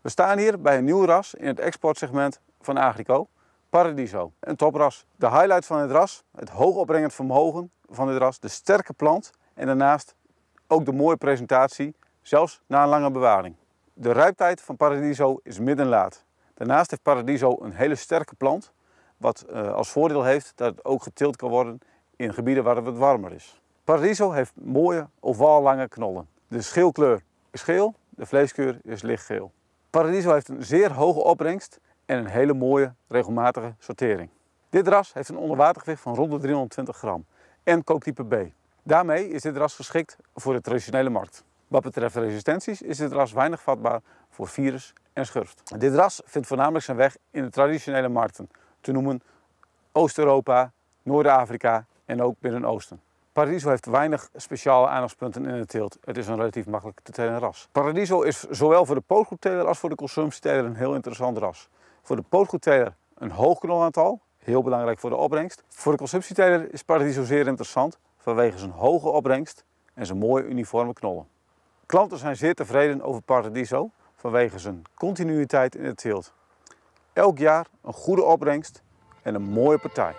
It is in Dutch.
We staan hier bij een nieuw ras in het exportsegment van Agrico, Paradiso. Een topras. De highlight van het ras, het hoogopbrengend vermogen van dit ras, de sterke plant en daarnaast ook de mooie presentatie, zelfs na een lange bewaring. De rijptijd van Paradiso is middenlaat. Daarnaast heeft Paradiso een hele sterke plant, wat eh, als voordeel heeft dat het ook getild kan worden in gebieden waar het wat warmer is. Paradiso heeft mooie ovaal lange knollen. De schilkleur is geel, de vleeskleur is lichtgeel. Paradiso heeft een zeer hoge opbrengst en een hele mooie regelmatige sortering. Dit ras heeft een onderwatergewicht van rond de 320 gram en kooktype B. Daarmee is dit ras geschikt voor de traditionele markt. Wat betreft resistenties is dit ras weinig vatbaar voor virus en schurft. Dit ras vindt voornamelijk zijn weg in de traditionele markten, te noemen Oost-Europa, Noord-Afrika en ook Midden-Oosten. Paradiso heeft weinig speciale aandachtspunten in het teelt. Het is een relatief makkelijk te telen ras. Paradiso is zowel voor de pootgoedteler als voor de consumptieteler een heel interessant ras. Voor de pootgoedteler een hoog knolaantal, heel belangrijk voor de opbrengst. Voor de consumptieteler is Paradiso zeer interessant vanwege zijn hoge opbrengst en zijn mooie uniforme knollen. Klanten zijn zeer tevreden over Paradiso vanwege zijn continuïteit in het teelt. Elk jaar een goede opbrengst en een mooie partij.